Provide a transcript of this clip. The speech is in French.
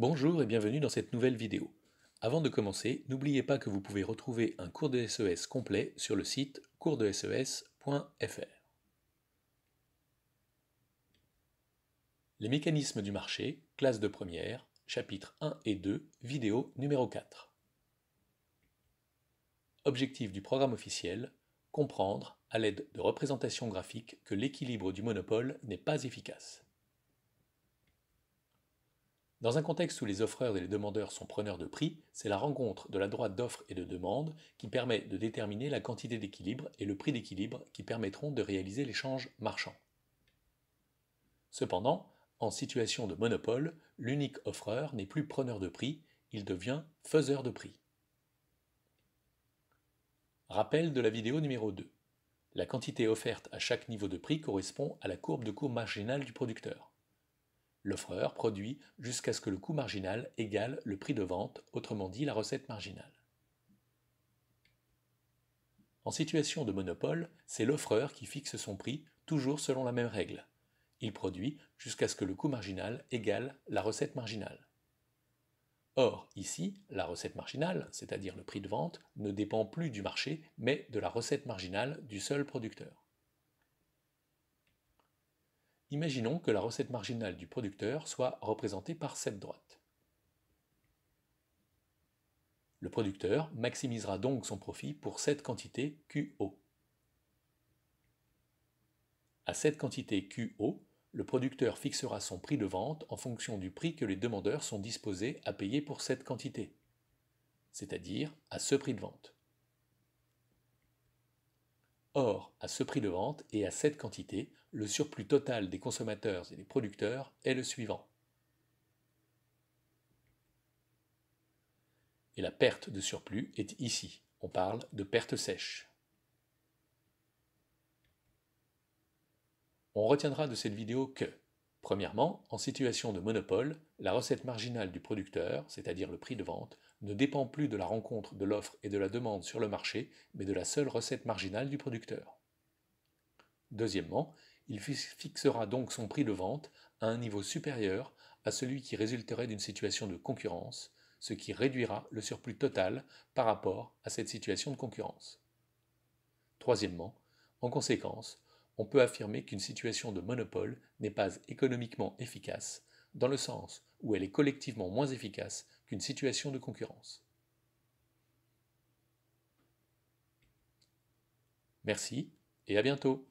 Bonjour et bienvenue dans cette nouvelle vidéo. Avant de commencer, n'oubliez pas que vous pouvez retrouver un cours de SES e complet sur le site coursdeses.fr. Les mécanismes du marché, classe de première, chapitres 1 et 2, vidéo numéro 4. Objectif du programme officiel, comprendre, à l'aide de représentations graphiques, que l'équilibre du monopole n'est pas efficace. Dans un contexte où les offreurs et les demandeurs sont preneurs de prix, c'est la rencontre de la droite d'offre et de demande qui permet de déterminer la quantité d'équilibre et le prix d'équilibre qui permettront de réaliser l'échange marchand. Cependant, en situation de monopole, l'unique offreur n'est plus preneur de prix, il devient faiseur de prix. Rappel de la vidéo numéro 2. La quantité offerte à chaque niveau de prix correspond à la courbe de coût marginale du producteur. L'offreur produit jusqu'à ce que le coût marginal égale le prix de vente, autrement dit la recette marginale. En situation de monopole, c'est l'offreur qui fixe son prix, toujours selon la même règle. Il produit jusqu'à ce que le coût marginal égale la recette marginale. Or, ici, la recette marginale, c'est-à-dire le prix de vente, ne dépend plus du marché, mais de la recette marginale du seul producteur. Imaginons que la recette marginale du producteur soit représentée par cette droite. Le producteur maximisera donc son profit pour cette quantité QO. À cette quantité QO, le producteur fixera son prix de vente en fonction du prix que les demandeurs sont disposés à payer pour cette quantité, c'est-à-dire à ce prix de vente. Or, à ce prix de vente et à cette quantité, le surplus total des consommateurs et des producteurs est le suivant. Et la perte de surplus est ici. On parle de perte sèche. On retiendra de cette vidéo que Premièrement, en situation de monopole, la recette marginale du producteur, c'est-à-dire le prix de vente, ne dépend plus de la rencontre de l'offre et de la demande sur le marché, mais de la seule recette marginale du producteur. Deuxièmement, il fixera donc son prix de vente à un niveau supérieur à celui qui résulterait d'une situation de concurrence, ce qui réduira le surplus total par rapport à cette situation de concurrence. Troisièmement, en conséquence, on peut affirmer qu'une situation de monopole n'est pas économiquement efficace, dans le sens où elle est collectivement moins efficace qu'une situation de concurrence. Merci et à bientôt